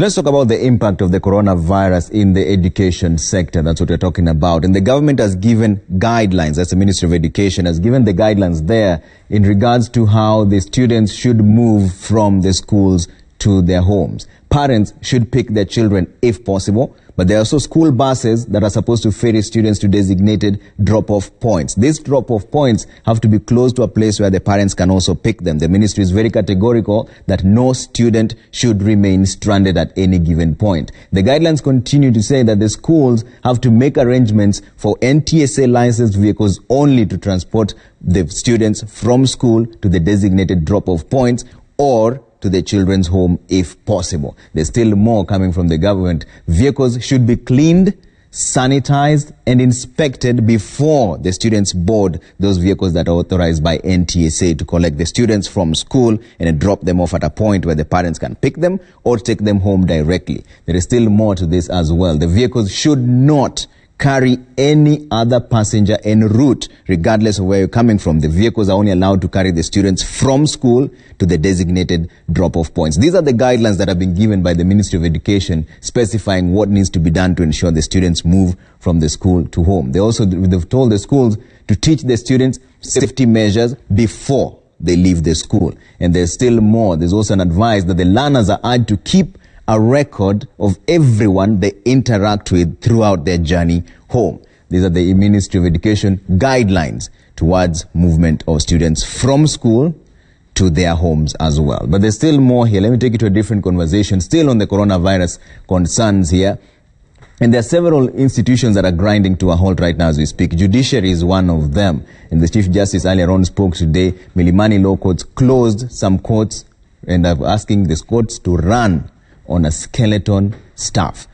Let's talk about the impact of the coronavirus in the education sector. That's what we're talking about. And the government has given guidelines, as the Ministry of Education has given the guidelines there in regards to how the students should move from the schools to their homes. Parents should pick their children if possible, but there are also school buses that are supposed to ferry students to designated drop-off points. These drop-off points have to be close to a place where the parents can also pick them. The ministry is very categorical that no student should remain stranded at any given point. The guidelines continue to say that the schools have to make arrangements for NTSA licensed vehicles only to transport the students from school to the designated drop-off points or to their children's home if possible. There's still more coming from the government. Vehicles should be cleaned, sanitized, and inspected before the students board those vehicles that are authorized by NTSA to collect the students from school and drop them off at a point where the parents can pick them or take them home directly. There is still more to this as well. The vehicles should not carry any other passenger en route, regardless of where you're coming from. The vehicles are only allowed to carry the students from school to the designated drop-off points. These are the guidelines that have been given by the Ministry of Education, specifying what needs to be done to ensure the students move from the school to home. They also, they've told the schools to teach the students safety measures before they leave the school. And there's still more. There's also an advice that the learners are urged to keep a record of everyone they interact with throughout their journey home. These are the Ministry of Education guidelines towards movement of students from school to their homes as well. But there's still more here. Let me take you to a different conversation, still on the coronavirus concerns here. And there are several institutions that are grinding to a halt right now as we speak. Judiciary is one of them. And the Chief Justice earlier on spoke today. Milimani Law Courts closed some courts and are asking these courts to run on a skeleton staff.